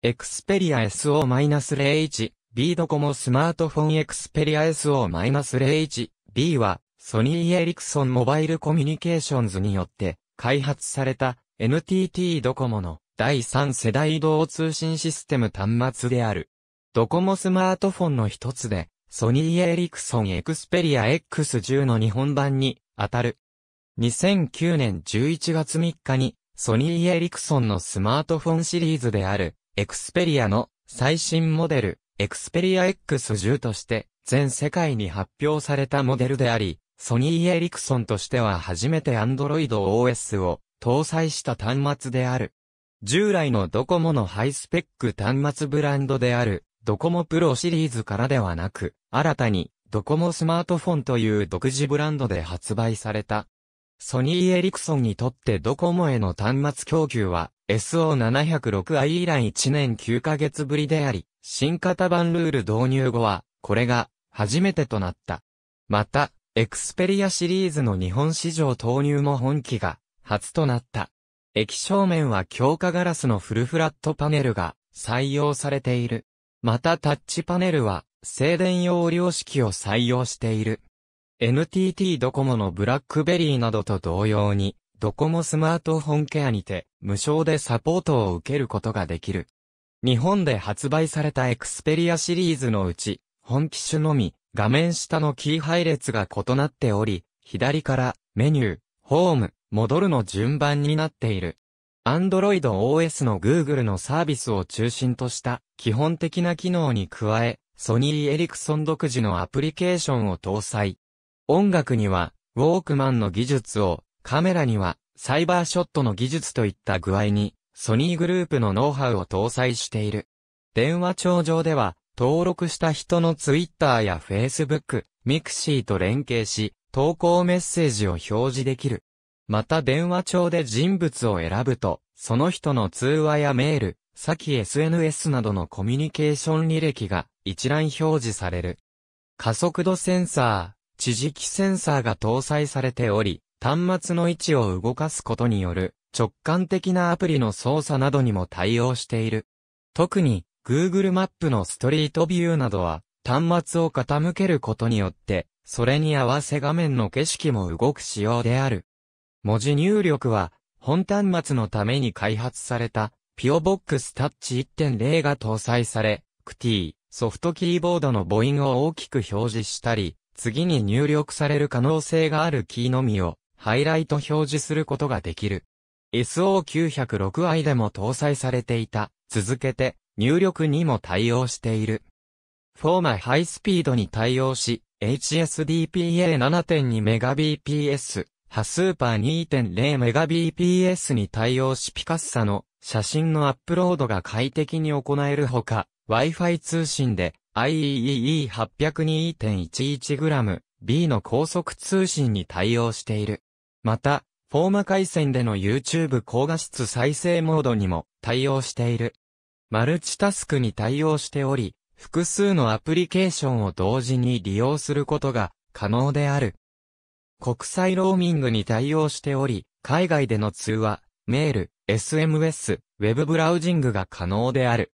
エクスペリア SO-01、B ドコモスマートフォンエクスペリア SO-01、B は、ソニーエリクソンモバイルコミュニケーションズによって、開発された NTT ドコモの第3世代移動通信システム端末である。ドコモスマートフォンの一つで、ソニーエリクソンエクスペリア X10 の日本版に当たる。2009年11月3日に、ソニーエリクソンのスマートフォンシリーズであるエクスペリアの最新モデル、エクスペリア X10 として全世界に発表されたモデルであり、ソニーエリクソンとしては初めて Android OS を搭載した端末である。従来のドコモのハイスペック端末ブランドであるドコモプロシリーズからではなく、新たにドコモスマートフォンという独自ブランドで発売された。ソニーエリクソンにとってドコモへの端末供給は SO706i 以来1年9ヶ月ぶりであり、新型版ルール導入後は、これが、初めてとなった。また、エクスペリアシリーズの日本市場投入も本機が、初となった。液晶面は強化ガラスのフルフラットパネルが、採用されている。またタッチパネルは、静電容量式を採用している。NTT ドコモのブラックベリーなどと同様に、ドコモスマートフォンケアにて、無償でサポートを受けることができる。日本で発売されたエクスペリアシリーズのうち、本機種のみ、画面下のキー配列が異なっており、左からメニュー、ホーム、戻るの順番になっている。Android OS の Google のサービスを中心とした基本的な機能に加え、ソニー・エリクソン独自のアプリケーションを搭載。音楽には、ウォークマンの技術をカメラには、サイバーショットの技術といった具合に、ソニーグループのノウハウを搭載している。電話帳上では、登録した人のツイッターやフェイスブック、ミクシーと連携し、投稿メッセージを表示できる。また電話帳で人物を選ぶと、その人の通話やメール、先 SNS などのコミュニケーション履歴が一覧表示される。加速度センサー、地磁気センサーが搭載されており、端末の位置を動かすことによる直感的なアプリの操作などにも対応している。特に Google マップのストリートビューなどは端末を傾けることによってそれに合わせ画面の景色も動く仕様である。文字入力は本端末のために開発された p オ o b o x タッチ1.0が搭載され、QT ソフトキーボードの母音を大きく表示したり、次に入力される可能性があるキーのみをハイライト表示することができる。SO906i でも搭載されていた。続けて、入力にも対応している。フォーマハイスピードに対応し、HSDPA7.2Mbps、ハスーパー 2.0Mbps に対応しピカッサの写真のアップロードが快適に行えるほか、Wi-Fi 通信で IEEE802.11g、B の高速通信に対応している。また、フォーム回線での YouTube 高画質再生モードにも対応している。マルチタスクに対応しており、複数のアプリケーションを同時に利用することが可能である。国際ローミングに対応しており、海外での通話、メール、SMS、ウェブブラウジングが可能である。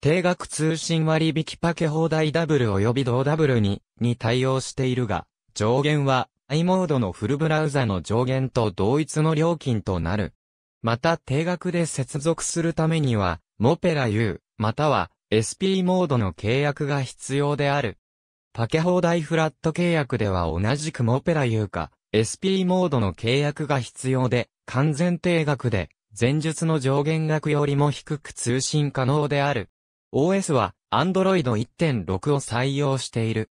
定額通信割引パケ放題ダブル及び同ダブルに、に対応しているが、上限は i モードのフルブラウザの上限と同一の料金となる。また定額で接続するためには、モペラ U、または SP モードの契約が必要である。パケ放題フラット契約では同じくモペラ U か SP モードの契約が必要で、完全定額で、前述の上限額よりも低く通信可能である。OS は Android 1.6を採用している。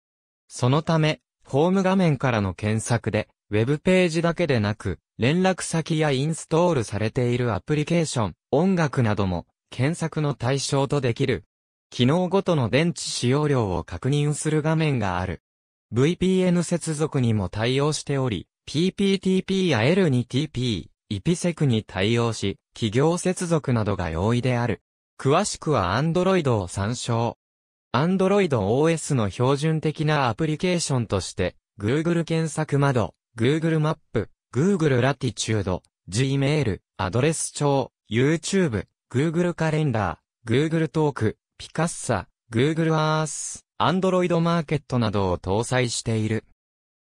そのため、ホーム画面からの検索で、ウェブページだけでなく、連絡先やインストールされているアプリケーション、音楽なども、検索の対象とできる。機能ごとの電池使用量を確認する画面がある。VPN 接続にも対応しており、PPTP や L2TP、IPsec に対応し、企業接続などが容易である。詳しくは Android を参照。Android OS の標準的なアプリケーションとして、Google 検索窓、Google マップ、Google ラティチュード、Gmail、アドレス帳、YouTube、Google カレンダー、Google トーク、ピカッサ、Google Earth、Android マーケットなどを搭載している。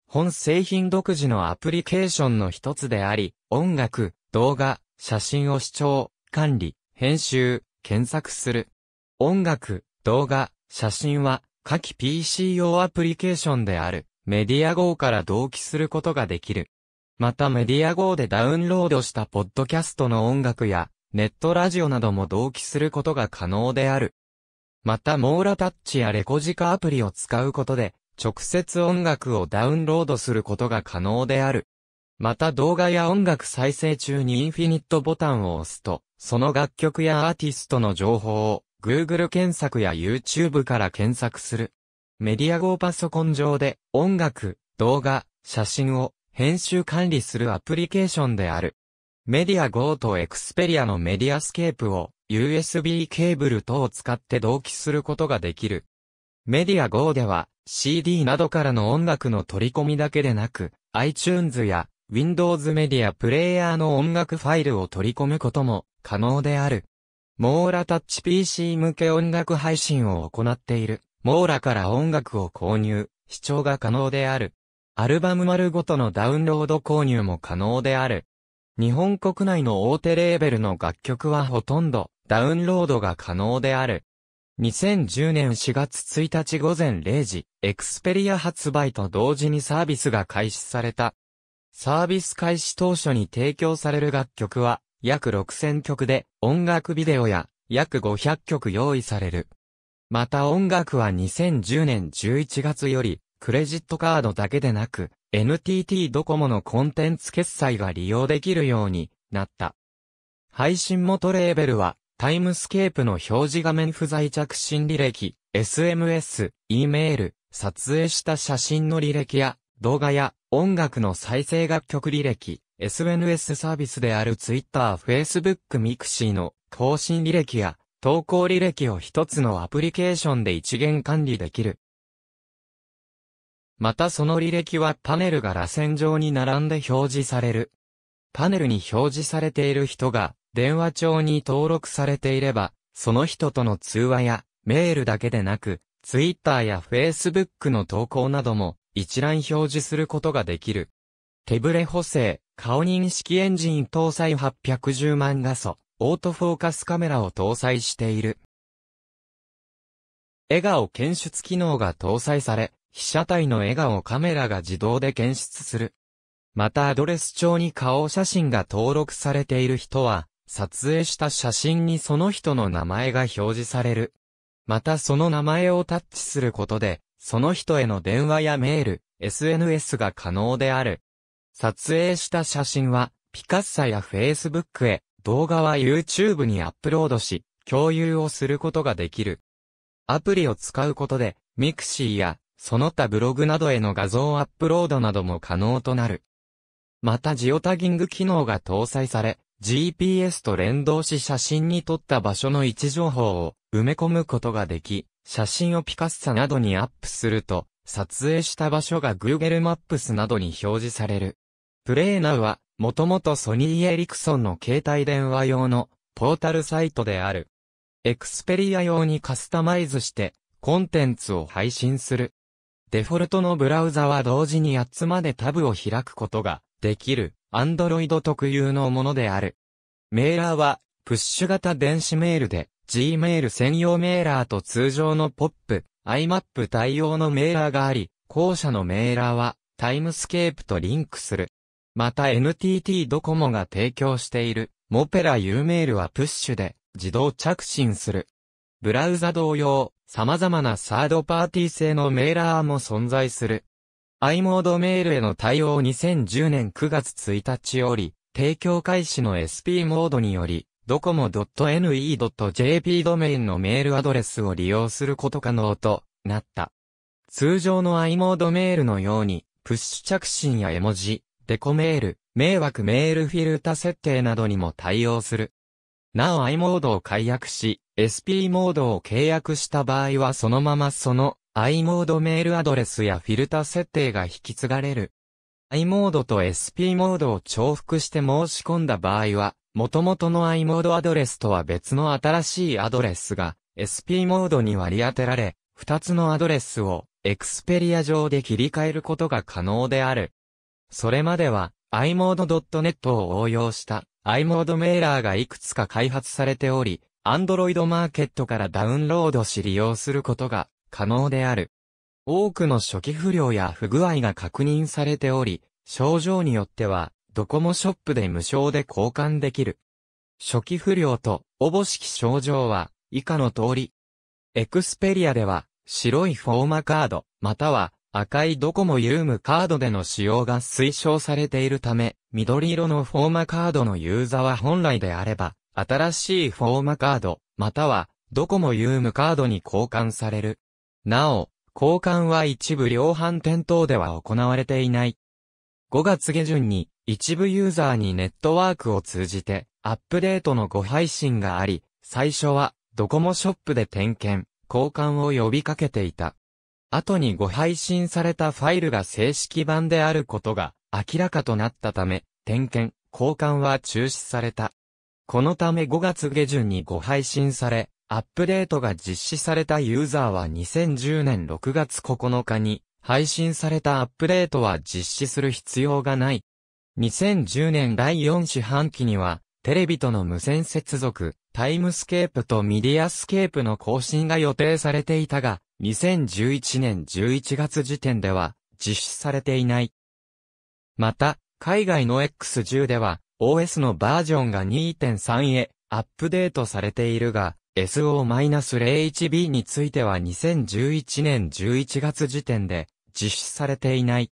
本製品独自のアプリケーションの一つであり、音楽、動画、写真を視聴、管理、編集、検索する。音楽、動画、写真は、下記 PC 用アプリケーションである、メディア GO から同期することができる。またメディア GO でダウンロードしたポッドキャストの音楽や、ネットラジオなども同期することが可能である。また、モーラタッチやレコジカアプリを使うことで、直接音楽をダウンロードすることが可能である。また動画や音楽再生中にインフィニットボタンを押すと、その楽曲やアーティストの情報を Google 検索や YouTube から検索する。メディア号パソコン上で音楽、動画、写真を編集管理するアプリケーションである。メディア GO と Xperia のメディアスケープを USB ケーブル等を使って同期することができる。メディア GO では CD などからの音楽の取り込みだけでなく iTunes や Windows メディアプレイヤーの音楽ファイルを取り込むことも可能である。モーラタッチ PC 向け音楽配信を行っている。モーラから音楽を購入、視聴が可能である。アルバム丸ごとのダウンロード購入も可能である。日本国内の大手レーベルの楽曲はほとんどダウンロードが可能である。2010年4月1日午前0時、エクスペリア発売と同時にサービスが開始された。サービス開始当初に提供される楽曲は、約6000曲で音楽ビデオや約500曲用意される。また音楽は2010年11月よりクレジットカードだけでなく NTT ドコモのコンテンツ決済が利用できるようになった。配信元レーベルはタイムスケープの表示画面不在着信履歴、SMS、E メール、撮影した写真の履歴や動画や音楽の再生楽曲履歴、SNS サービスである Twitter、Facebook、Mixi の更新履歴や投稿履歴を一つのアプリケーションで一元管理できる。またその履歴はパネルが螺旋状に並んで表示される。パネルに表示されている人が電話帳に登録されていれば、その人との通話やメールだけでなく、Twitter や Facebook の投稿なども一覧表示することができる。手ブレ補正、顔認識エンジン搭載810万画素、オートフォーカスカメラを搭載している。笑顔検出機能が搭載され、被写体の笑顔カメラが自動で検出する。またアドレス帳に顔写真が登録されている人は、撮影した写真にその人の名前が表示される。またその名前をタッチすることで、その人への電話やメール、SNS が可能である。撮影した写真は、ピカッサや Facebook へ、動画は YouTube にアップロードし、共有をすることができる。アプリを使うことで、ミクシーや、その他ブログなどへの画像アップロードなども可能となる。またジオタギング機能が搭載され、GPS と連動し写真に撮った場所の位置情報を埋め込むことができ、写真をピカッサなどにアップすると、撮影した場所が Google マップスなどに表示される。プレーナウは、もともとソニー・エリクソンの携帯電話用のポータルサイトである。エクスペリア用にカスタマイズしてコンテンツを配信する。デフォルトのブラウザは同時に8つまでタブを開くことができる Android 特有のものである。メーラーはプッシュ型電子メールで Gmail 専用メーラーと通常の POP、IMAP 対応のメーラーがあり、後者のメーラーはタイムスケープとリンクする。また NTT ドコモが提供している、モペラ U メールはプッシュで自動着信する。ブラウザ同様、様々なサードパーティー製のメーラーも存在する。i モードメールへの対応2010年9月1日より、提供開始の SP モードにより、ドコモ .ne.jp ドメインのメールアドレスを利用すること可能となった。通常の i モードメールのように、プッシュ着信や絵文字、デコメール、迷惑メールフィルタ設定などにも対応する。なお i モードを解約し、SP モードを契約した場合はそのままその i モードメールアドレスやフィルタ設定が引き継がれる。i モードと SP モードを重複して申し込んだ場合は、元々の i モードアドレスとは別の新しいアドレスが SP モードに割り当てられ、2つのアドレスをエクスペリア上で切り替えることが可能である。それまでは iMode.net を応用した iMode メーラーがいくつか開発されており、Android マーケットからダウンロードし利用することが可能である。多くの初期不良や不具合が確認されており、症状によっては、ドコモショップで無償で交換できる。初期不良と、おぼしき症状は、以下の通り。エクスペリアでは、白いフォーマカード、または、赤いドコモユームカードでの使用が推奨されているため、緑色のフォーマカードのユーザーは本来であれば、新しいフォーマカード、または、ドコモユームカードに交換される。なお、交換は一部量販店等では行われていない。5月下旬に、一部ユーザーにネットワークを通じて、アップデートのご配信があり、最初は、ドコモショップで点検、交換を呼びかけていた。後にご配信されたファイルが正式版であることが明らかとなったため、点検、交換は中止された。このため5月下旬にご配信され、アップデートが実施されたユーザーは2010年6月9日に、配信されたアップデートは実施する必要がない。2010年第4四半期には、テレビとの無線接続、タイムスケープとミディアスケープの更新が予定されていたが、2011年11月時点では実施されていない。また、海外の X10 では OS のバージョンが2.3へアップデートされているが、SO-01B については2011年11月時点で実施されていない。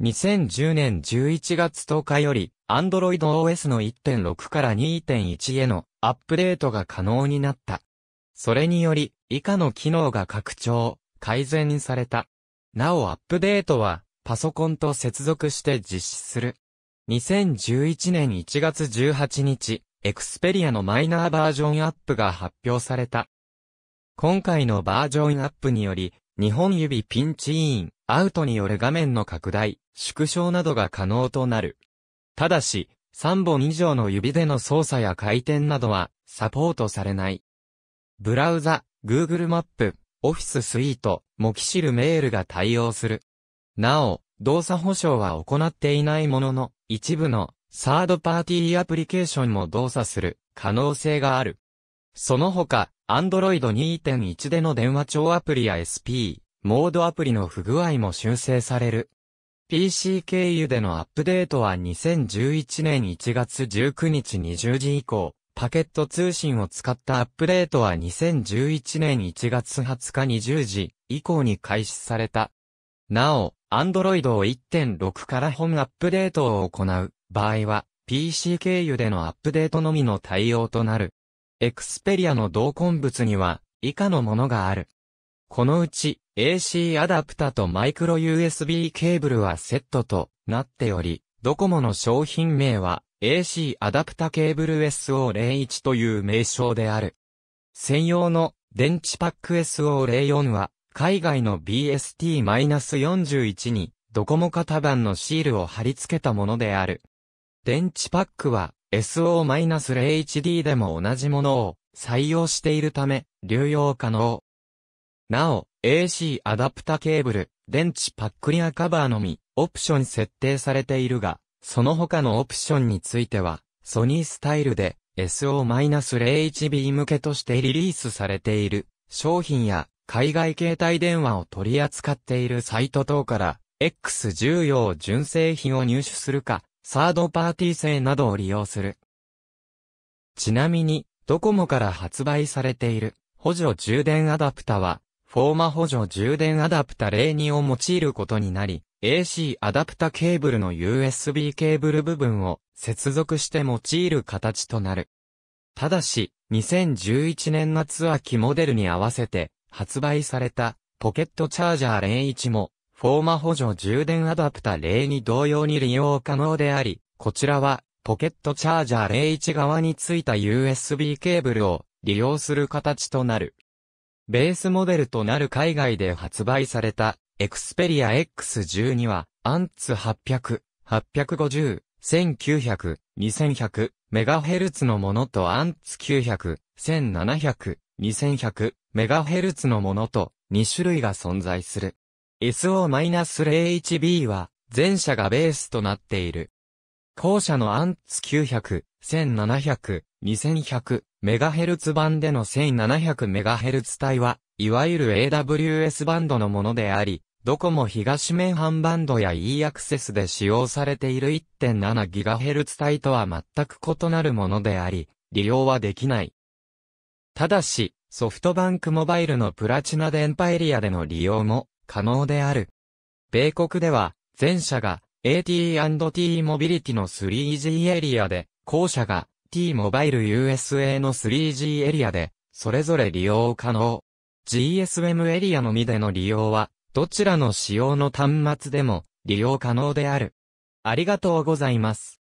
2010年11月10日より、Android OS の1.6から2.1へのアップデートが可能になった。それにより、以下の機能が拡張、改善された。なおアップデートは、パソコンと接続して実施する。2011年1月18日、エクスペリアのマイナーバージョンアップが発表された。今回のバージョンアップにより、日本指ピンチイン、アウトによる画面の拡大、縮小などが可能となる。ただし、3本以上の指での操作や回転などはサポートされない。ブラウザ、Google マップ、Office スイート、もきしるメールが対応する。なお、動作保証は行っていないものの、一部のサードパーティーアプリケーションも動作する可能性がある。その他、Android 2.1での電話帳アプリや SP、モードアプリの不具合も修正される。PC 経由でのアップデートは2011年1月19日20時以降、パケット通信を使ったアップデートは2011年1月20日20時以降に開始された。なお、Android を1.6から本アップデートを行う場合は、PC 経由でのアップデートのみの対応となる。エクスペリアの同梱物には、以下のものがある。このうち、AC アダプタとマイクロ USB ケーブルはセットとなっており、ドコモの商品名は、AC アダプタケーブル SO01 という名称である。専用の電池パック SO04 は、海外の BST-41 に、ドコモ型版のシールを貼り付けたものである。電池パックは、SO-01D でも同じものを採用しているため、流用可能。なお、AC アダプタケーブル、電池パックリアカバーのみ、オプション設定されているが、その他のオプションについては、ソニースタイルで SO-01B 向けとしてリリースされている商品や海外携帯電話を取り扱っているサイト等から x 1要純正品を入手するか、サードパーティー製などを利用する。ちなみに、ドコモから発売されている補助充電アダプタは、フォーマ補助充電アダプタ02を用いることになり、AC アダプタケーブルの USB ケーブル部分を接続して用いる形となる。ただし、2011年夏秋モデルに合わせて発売されたポケットチャージャー01もフォーマ補助充電アダプタ02同様に利用可能であり、こちらはポケットチャージャー01側についた USB ケーブルを利用する形となる。ベースモデルとなる海外で発売されたエクスペリア X12 は、アンツ800、850、1900、2100、メガヘルツのものとアンツ900、1700、2100、メガヘルツのものと2種類が存在する。SO-0HB は、前者がベースとなっている。後者のアンツ900、1700、2100、メガヘルツ版での1700メガヘルツ帯は、いわゆる AWS バンドのものであり、ドコモ東面ンバンドや e アクセスで使用されている 1.7GHz 帯とは全く異なるものであり、利用はできない。ただし、ソフトバンクモバイルのプラチナ電波エリアでの利用も可能である。米国では、前者が AT&T モビリティの 3G エリアで、後者が T モバイル USA の 3G エリアで、それぞれ利用可能。GSM エリアのみでの利用はどちらの使用の端末でも利用可能である。ありがとうございます。